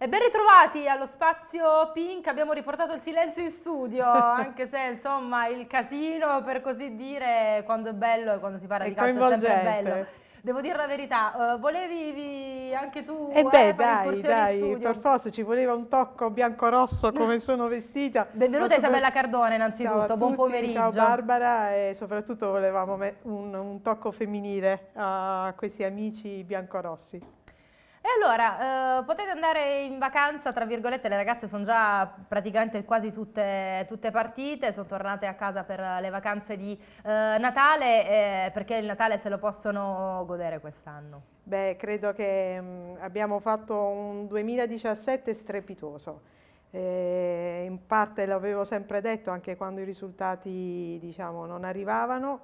E ben ritrovati allo spazio Pink, abbiamo riportato il silenzio in studio, anche se insomma il casino per così dire quando è bello e quando si parla è di calcio è sempre bello. Devo dire la verità, uh, volevi anche tu eh, eh beh, eh, dai, dai, per forza ci voleva un tocco bianco-rosso come sono vestita. Benvenuta sopra... Isabella Cardone innanzitutto, ciao buon tutti, pomeriggio. Ciao Barbara e soprattutto volevamo un, un tocco femminile a questi amici bianco-rossi. E allora, eh, potete andare in vacanza, tra virgolette, le ragazze sono già praticamente quasi tutte, tutte partite, sono tornate a casa per le vacanze di eh, Natale, eh, perché il Natale se lo possono godere quest'anno. Beh, credo che mh, mm, abbiamo fatto un 2017 strepitoso. E eh, in parte l'avevo sempre detto anche quando i risultati diciamo, non arrivavano,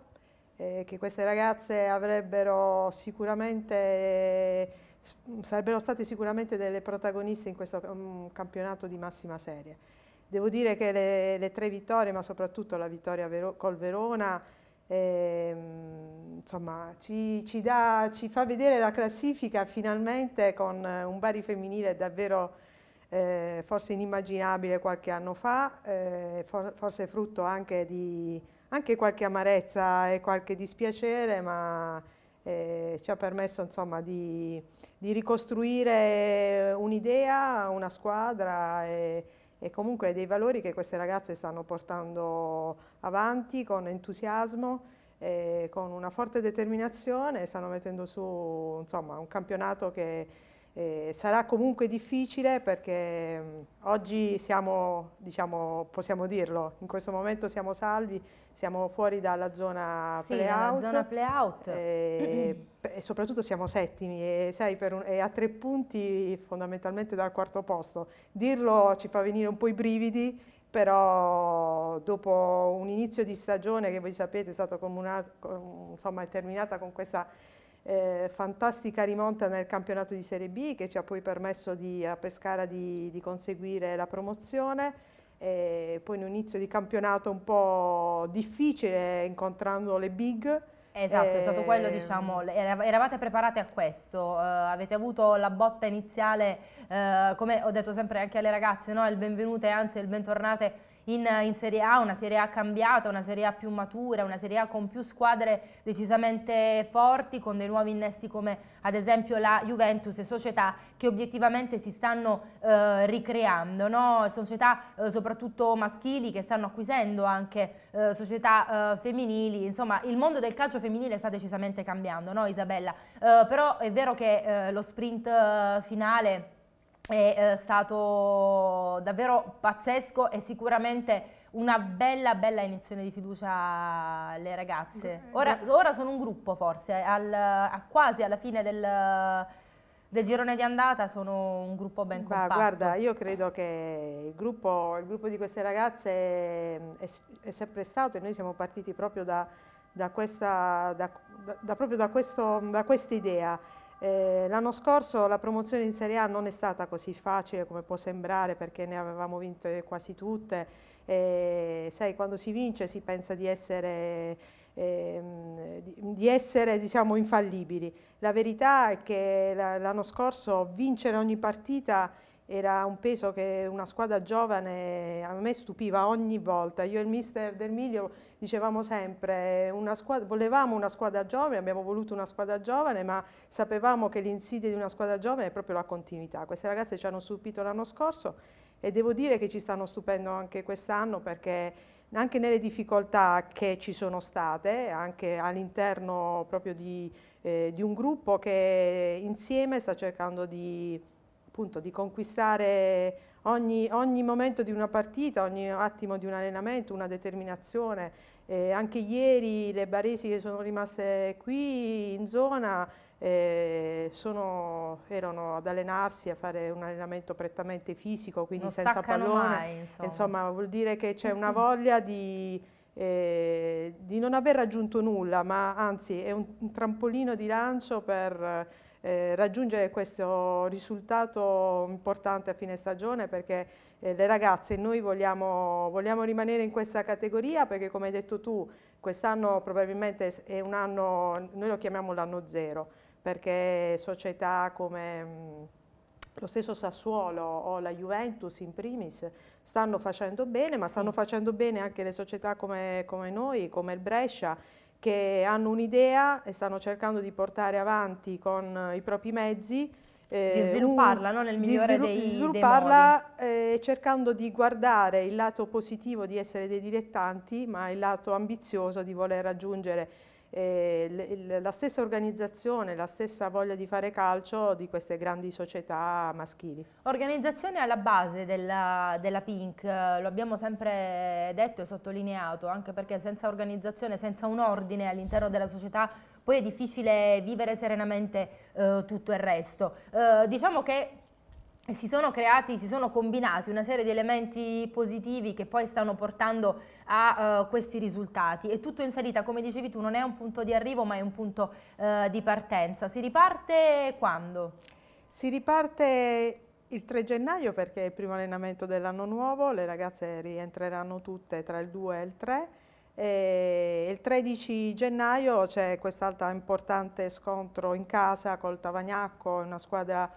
eh, che queste ragazze avrebbero sicuramente sarebbero state sicuramente delle protagoniste in questo um, campionato di massima serie. Devo dire che le, le tre vittorie, ma soprattutto la vittoria Vero, col Verona, eh, insomma, ci, ci, dà, ci, fa vedere la classifica finalmente con eh, un Bari femminile davvero eh, forse inimmaginabile qualche anno fa, eh, for, forse frutto anche di anche qualche amarezza e qualche dispiacere, ma eh, ci ha permesso insomma, di, di, ricostruire un'idea, una squadra e, e, comunque dei valori che queste ragazze stanno portando avanti con entusiasmo, eh, con una forte determinazione e stanno mettendo su insomma, un campionato che eh, sarà comunque difficile perché mh, mm, oggi siamo, diciamo, possiamo dirlo, in questo momento siamo salvi, siamo fuori dalla zona sì, play-out. zona play-out. E, eh, e, soprattutto siamo settimi e, sai, un, e, a tre punti fondamentalmente dal quarto posto. Dirlo ci fa venire un po' i brividi, però dopo un inizio di stagione che voi sapete è stata comunata, insomma, è terminata con questa eh, fantastica rimonta nel campionato di Serie B che ci ha poi permesso di, a Pescara di, di conseguire la promozione. E poi un inizio di campionato un po' difficile incontrando le big, Esatto, è stato quello, ehm, diciamo, eravate preparate a questo, uh, avete avuto la botta iniziale, uh, come ho detto sempre anche alle ragazze, no? il benvenute, anzi il bentornate in, in, Serie A, una Serie A cambiata, una Serie A più matura, una Serie A con più squadre decisamente forti, con dei nuovi innesti come ad esempio la Juventus e società che obiettivamente si stanno eh, ricreando, no? società eh, soprattutto maschili che stanno acquisendo anche eh, società eh, femminili, insomma il mondo del calcio femminile sta decisamente cambiando, no Isabella? Eh, però è vero che eh, lo sprint finale è eh, stato davvero pazzesco e sicuramente una bella bella iniezione di fiducia alle ragazze. Ora, ora sono un gruppo forse, eh, al, a quasi alla fine del, del, girone di andata sono un gruppo ben compatto. Ma guarda, io credo che il gruppo, il gruppo di queste ragazze mm, è, è, sempre stato e noi siamo partiti proprio da, da questa, da, da, proprio da questa idea eh, l'anno scorso la promozione in Serie A non è stata così facile come può sembrare perché ne avevamo vinte quasi tutte. E, sai, quando si vince si pensa di essere ehm, di essere diciamo, infallibili. La verità è che l'anno scorso vincere ogni partita era un peso che una squadra giovane a me stupiva ogni volta. Io e il mister Del Miglio dicevamo sempre, una squadra, volevamo una squadra giovane, abbiamo voluto una squadra giovane, ma sapevamo che l'insidia di una squadra giovane è proprio la continuità. Queste ragazze ci hanno stupito l'anno scorso e devo dire che ci stanno stupendo anche quest'anno perché anche nelle difficoltà che ci sono state, anche all'interno proprio di, eh, di un gruppo che insieme sta cercando di appunto di conquistare ogni, ogni, momento di una partita, ogni attimo di un allenamento, una determinazione. Eh, anche ieri le baresi che sono rimaste qui in zona eh, sono, erano ad allenarsi, a fare un allenamento prettamente fisico, quindi non senza pallone. Mai, insomma. insomma, vuol dire che c'è una voglia di... Eh, di non aver raggiunto nulla, ma anzi è un, un trampolino di lancio per eh, raggiungere questo risultato importante a fine stagione perché eh, le ragazze noi vogliamo, vogliamo rimanere in questa categoria perché come hai detto tu quest'anno probabilmente è un anno, noi lo chiamiamo l'anno zero perché società come... Mh, lo stesso Sassuolo o la Juventus in primis stanno facendo bene, ma stanno facendo bene anche le società come, come noi, come il Brescia, che hanno un'idea e stanno cercando di portare avanti con i propri mezzi. Eh, di svilupparla un, no? nel migliore di svilu- dei, di svilupparla dei eh, cercando di guardare il lato positivo di essere dei dilettanti, ma il lato ambizioso di voler raggiungere eh, la stessa organizzazione, la stessa voglia di fare calcio di queste grandi società maschili. Organizzazione alla base della, della Pink, eh, lo abbiamo sempre detto e sottolineato, anche perché senza organizzazione, senza un ordine all'interno della società poi è difficile vivere serenamente eh, tutto il resto. Eh, diciamo che si sono creati, si sono combinati una serie di elementi positivi che poi stanno portando a uh, questi risultati. E tutto in salita, come dicevi tu, non è un punto di arrivo ma è un punto uh, di partenza. Si riparte quando? Si riparte il 3 gennaio perché è il primo allenamento dell'anno nuovo, le ragazze rientreranno tutte tra il 2 e il 3. E il 13 gennaio c'è quest'altro importante scontro in casa col Tavagnacco, una squadra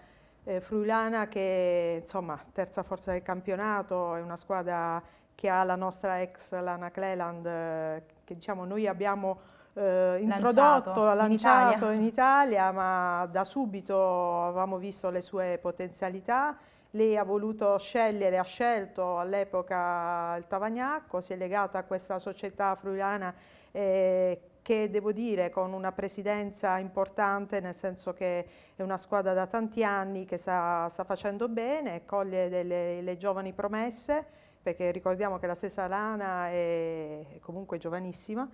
eh, Fruilana che insomma terza forza del campionato, è una squadra che ha la nostra ex Lana Cleland eh, che diciamo noi abbiamo eh, introdotto, lanciato, lanciato in, Italia. in Italia ma da subito avevamo visto le sue potenzialità lei ha voluto scegliere, ha scelto all'epoca il Tavagnacco, si è legata a questa società fruiana eh, che devo dire con una presidenza importante, nel senso che è una squadra da tanti anni che sta, sta facendo bene, coglie delle, le giovani promesse, perché ricordiamo che la stessa Lana è comunque giovanissima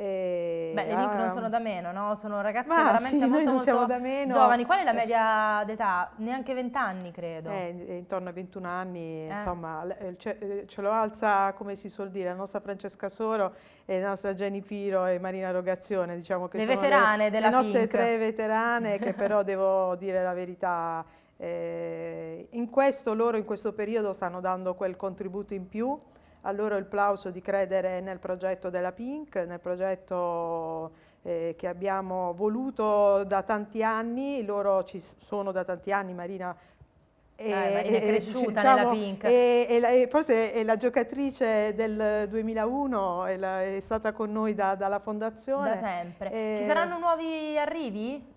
eh, Beh, le ah, non sono da meno, no? Sono ragazze veramente sì, molto, molto giovani. Qual è la eh. media d'età? Neanche 20 anni, credo. Eh, intorno ai 21 anni, eh. insomma, eh, ce, ce, lo alza, come si suol dire, la nostra Francesca Soro e la nostra Jenny Piro e Marina Rogazione, diciamo che le sono veterane le, della le nostre Pink. tre veterane che però devo dire la verità eh, in questo loro in questo periodo stanno dando quel contributo in più a loro il plauso di credere nel progetto della Pink, nel progetto eh, che abbiamo voluto da tanti anni, loro ci sono da tanti anni, Marina e, eh, è cresciuta diciamo, Pink. E, e, la, e, forse è la giocatrice del 2001, è, la, è stata con noi da, dalla fondazione. Da sempre. E... Eh, ci saranno nuovi arrivi?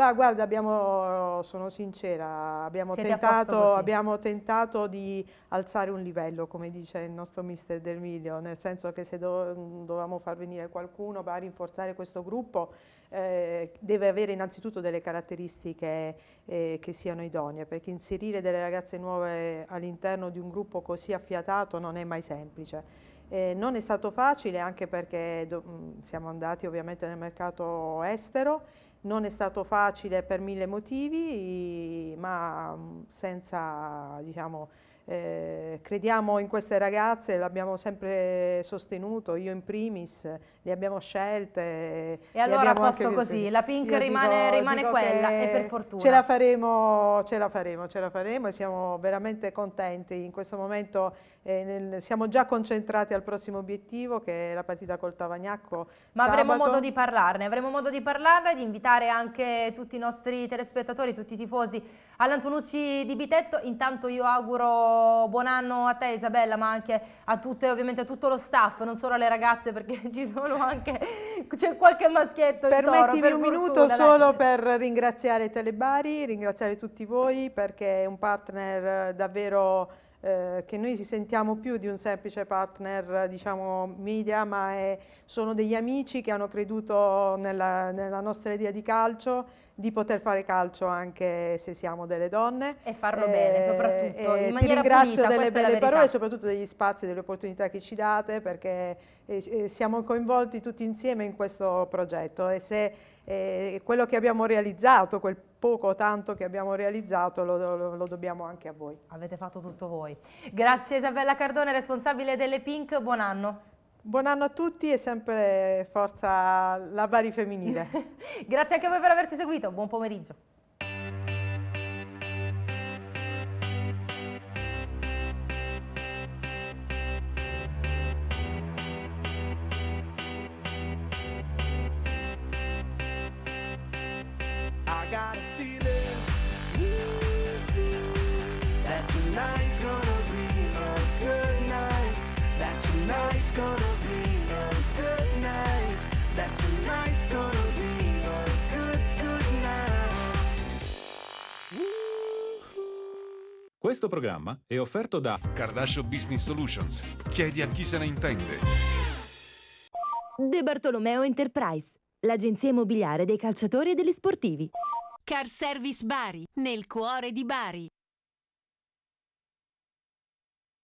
Bah, guarda, abbiamo, sono sincera, abbiamo tentato, abbiamo tentato, di alzare un livello, come dice il nostro mister Del Miglio, nel senso che se do, mm, dovevamo far venire qualcuno a rinforzare questo gruppo, eh, deve avere innanzitutto delle caratteristiche eh, che siano idonee, perché inserire delle ragazze nuove all'interno di un gruppo così affiatato non è mai semplice eh, non è stato facile anche perché siamo andati ovviamente nel mercato estero, non è stato facile per mille motivi, ma senza diciamo, eh, crediamo in queste ragazze, l'abbiamo sempre sostenuto, io in primis, le abbiamo scelte. E allora a posto così, la pink rimane, dico, rimane dico quella e per fortuna. Ce la faremo, ce la faremo, ce la faremo e siamo veramente contenti. In questo momento eh, nel, siamo già concentrati al prossimo obiettivo che è la partita col Tavagnacco. Ma sabato. avremo modo di parlarne, avremo modo di parlarne di invitare anche tutti i nostri telespettatori, tutti i tifosi all'Antonucci di Bitetto. Intanto io auguro buon anno a te Isabella, ma anche a tutte, ovviamente a tutto lo staff, non solo alle ragazze perché ci sono anche, c'è qualche maschietto Permettimi in toro. Permettimi un minuto dai. solo per ringraziare Telebari, ringraziare tutti voi perché è un partner eh, davvero eh, che noi ci sentiamo più di un semplice partner, diciamo, media, ma è, sono degli amici che hanno creduto nella, nella nostra idea di calcio, di poter fare calcio anche se siamo delle donne. E farlo eh, bene, soprattutto eh, in maniera Ti ringrazio pulita, delle belle parole soprattutto degli spazi, e delle opportunità che ci date perché eh, eh, siamo coinvolti tutti insieme in questo progetto e se eh, quello che abbiamo realizzato, quel poco o tanto che abbiamo realizzato lo, lo, lo, dobbiamo anche a voi. Avete fatto tutto voi. Grazie Isabella Cardone, responsabile delle Pink, buon anno. Buon anno a tutti e sempre forza la Bari femminile. Grazie anche a voi per averci seguito, buon pomeriggio. got a feeling that tonight's gonna be a good night. That tonight's gonna be a good night. That tonight's gonna be a good, good night. Questo programma è offerto da Cardascio Business Solutions. Chiedi a chi se ne intende. De Bartolomeo Enterprise, l'agenzia immobiliare dei calciatori e degli sportivi. Car Service Bari, nel cuore di Bari.